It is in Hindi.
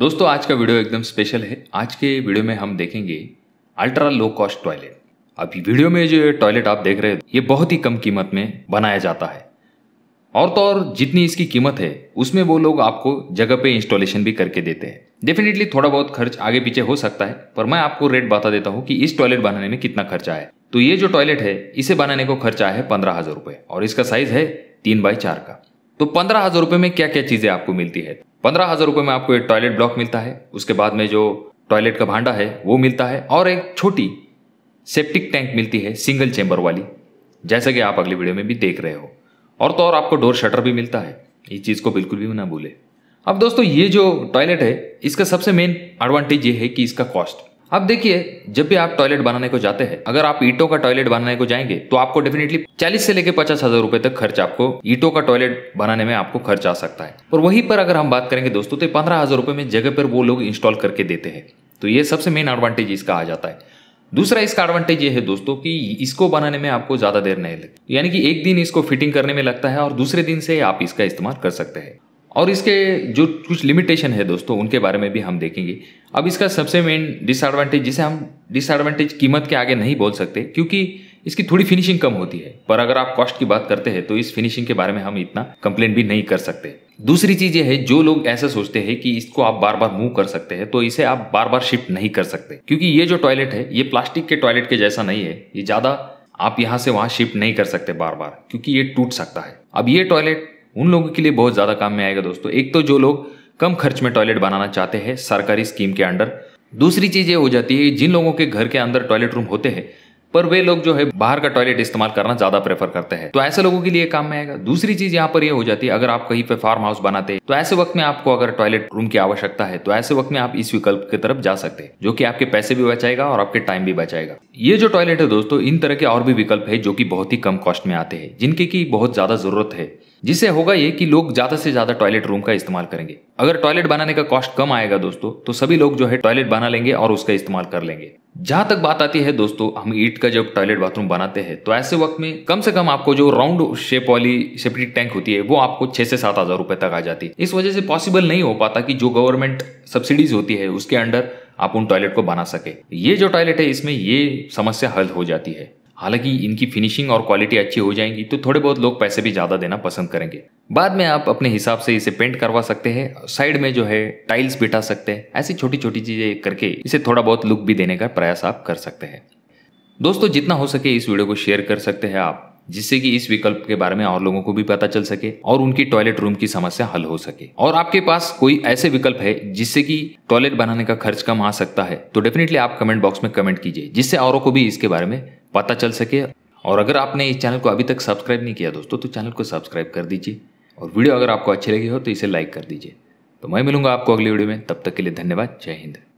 दोस्तों आज का वीडियो एकदम स्पेशल है आज के वीडियो में हम देखेंगे अल्ट्रा लो कॉस्ट टॉयलेट अभी वीडियो में जो टॉयलेट आप देख रहे हो ये बहुत ही कम कीमत में बनाया जाता है और तो और जितनी इसकी कीमत है उसमें वो लोग आपको जगह पे इंस्टॉलेशन भी करके देते हैं डेफिनेटली थोड़ा बहुत खर्च आगे पीछे हो सकता है पर मैं आपको रेट बता देता हूँ कि इस टॉयलेट बनाने में कितना खर्चा है तो ये जो टॉयलेट है इसे बनाने को खर्चा है पंद्रह हजार रुपए और इसका साइज है तीन बाय चार का तो पंद्रह हजार रुपये में क्या क्या चीजें आपको मिलती है पंद्रह हज़ार रुपये में आपको एक टॉयलेट ब्लॉक मिलता है उसके बाद में जो टॉयलेट का भांडा है वो मिलता है और एक छोटी सेप्टिक टैंक मिलती है सिंगल चैम्बर वाली जैसा कि आप अगली वीडियो में भी देख रहे हो और तो और आपको डोर शटर भी मिलता है इस चीज़ को बिल्कुल भी ना भूले अब दोस्तों ये जो टॉयलेट है इसका सबसे मेन एडवांटेज ये है कि इसका कॉस्ट अब देखिए जब भी आप टॉयलेट बनाने को जाते हैं अगर आप ईटों का टॉयलेट बनाने को जाएंगे तो आपको डेफिनेटली चालीस से लेकर पचास हजार रुपए तक खर्च आपको ईटों का टॉयलेट बनाने में आपको खर्च आ सकता है और वहीं पर अगर हम बात करेंगे दोस्तों तो पंद्रह हजार रुपए में जगह पर वो लोग इंस्टॉल करके देते हैं तो ये सबसे मेन एडवांटेज इसका आ जाता है दूसरा इसका एडवांटेज ये है दोस्तों कि इसको बनाने में आपको ज़्यादा देर नहीं लगती यानी कि एक दिन इसको फिटिंग करने में लगता है और दूसरे दिन से आप इसका इस्तेमाल कर सकते हैं और इसके जो कुछ लिमिटेशन है दोस्तों उनके बारे में भी हम देखेंगे अब इसका सबसे मेन डिसएडवांटेज जिसे हम डिसएडवांटेज कीमत के आगे नहीं बोल सकते क्योंकि इसकी थोड़ी फिनिशिंग कम होती है पर अगर आप कॉस्ट की बात करते हैं तो इस फिनिशिंग के बारे में हम इतना कंप्लेन भी नहीं कर सकते दूसरी चीज ये है जो लोग ऐसा सोचते हैं कि इसको आप बार बार मूव कर सकते हैं तो इसे आप बार बार शिफ्ट नहीं कर सकते क्योंकि ये जो टॉयलेट है ये प्लास्टिक के टॉयलेट के जैसा नहीं है ये ज्यादा आप यहाँ से वहां शिफ्ट नहीं कर सकते बार बार क्योंकि ये टूट सकता है अब ये टॉयलेट उन लोगों के लिए बहुत ज़्यादा काम में आएगा दोस्तों एक तो जो लोग कम खर्च में टॉयलेट बनाना चाहते हैं सरकारी स्कीम के अंडर दूसरी चीज़ ये हो जाती है जिन लोगों के घर के अंदर टॉयलेट रूम होते हैं पर वे लोग जो है बाहर का टॉयलेट इस्तेमाल करना ज्यादा प्रेफर करते हैं तो ऐसे लोगों के लिए काम में आएगा दूसरी चीज यहाँ पर यह हो जाती है अगर आप कहीं पे फार्म हाउस बनाते तो ऐसे वक्त में आपको अगर टॉयलेट रूम की आवश्यकता है तो ऐसे वक्त में आप इस विकल्प की तरफ जा सकते हैं जो की आपके पैसे भी बचाएगा और आपके टाइम भी बचाएगा ये जो टॉयलेट है दोस्तों इन तरह के और भी विकल्प है जो की बहुत ही कम कॉस्ट में आते हैं जिनकी की बहुत ज्यादा जरूरत है जिससे होगा ये कि लोग ज्यादा से ज्यादा टॉयलेट रूम का इस्तेमाल करेंगे अगर टॉयलेट बनाने का कॉस्ट कम आएगा दोस्तों तो सभी लोग जो है टॉयलेट बना लेंगे और उसका इस्तेमाल कर लेंगे जहां तक बात आती है दोस्तों हम ईट का जब टॉयलेट बाथरूम बनाते हैं तो ऐसे वक्त में कम से कम आपको जो राउंड शेप वाली सेप्टिक टैंक होती है वो आपको छह से सात हजार रुपए तक आ जाती है इस वजह से पॉसिबल नहीं हो पाता कि जो गवर्नमेंट सब्सिडीज होती है उसके अंडर आप उन टॉयलेट को बना सके ये जो टॉयलेट है इसमें ये समस्या हल हो जाती है हालांकि इनकी फिनिशिंग और क्वालिटी अच्छी हो जाएंगी तो थोड़े बहुत लोग पैसे भी ज़्यादा देना पसंद करेंगे बाद में आप अपने हिसाब से इसे पेंट करवा सकते हैं साइड में जो है टाइल्स बिठा सकते हैं ऐसी छोटी छोटी चीज़ें करके इसे थोड़ा बहुत लुक भी देने का प्रयास आप कर सकते हैं दोस्तों जितना हो सके इस वीडियो को शेयर कर सकते हैं आप जिससे कि इस विकल्प के बारे में और लोगों को भी पता चल सके और उनकी टॉयलेट रूम की समस्या हल हो सके और आपके पास कोई ऐसे विकल्प है जिससे कि टॉयलेट बनाने का खर्च कम आ सकता है तो डेफिनेटली आप कमेंट बॉक्स में कमेंट कीजिए जिससे औरों को भी इसके बारे में पता चल सके और अगर आपने इस चैनल को अभी तक सब्सक्राइब नहीं किया दोस्तों तो चैनल को सब्सक्राइब कर दीजिए और वीडियो अगर आपको अच्छी लगी हो तो इसे लाइक कर दीजिए तो मैं मिलूंगा आपको अगली वीडियो में तब तक के लिए धन्यवाद जय हिंद